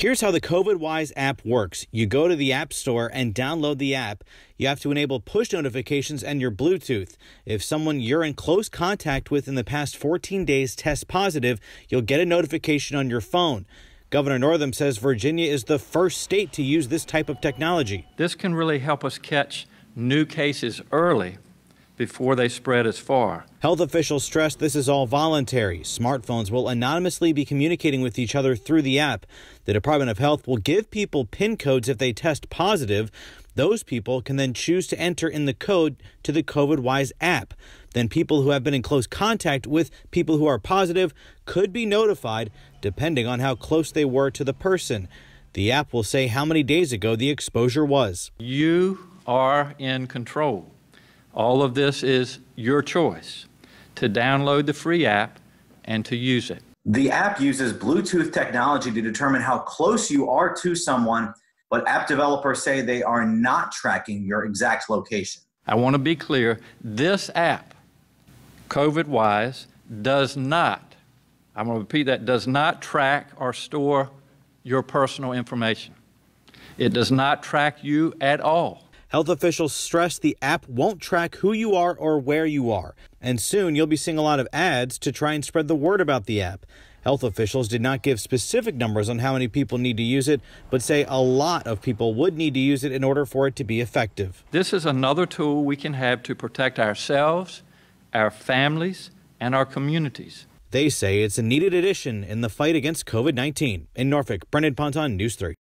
Here's how the COVID Wise app works you go to the App Store and download the app. You have to enable push notifications and your Bluetooth. If someone you're in close contact with in the past 14 days tests positive, you'll get a notification on your phone. Governor Northam says Virginia is the first state to use this type of technology. This can really help us catch new cases early before they spread as far. Health officials stress this is all voluntary. Smartphones will anonymously be communicating with each other through the app. The Department of Health will give people PIN codes if they test positive. Those people can then choose to enter in the code to the COVID Wise app. Then people who have been in close contact with people who are positive could be notified depending on how close they were to the person. The app will say how many days ago the exposure was. You are in control. All of this is your choice to download the free app and to use it. The app uses Bluetooth technology to determine how close you are to someone, but app developers say they are not tracking your exact location. I want to be clear this app, COVID wise, does not, I'm going to repeat that, does not track or store your personal information. It does not track you at all. Health officials stress the app won't track who you are or where you are, and soon you'll be seeing a lot of ads to try and spread the word about the app. Health officials did not give specific numbers on how many people need to use it, but say a lot of people would need to use it in order for it to be effective. This is another tool we can have to protect ourselves, our families, and our communities. They say it's a needed addition in the fight against COVID 19. In Norfolk, Brendan Ponton, News 3.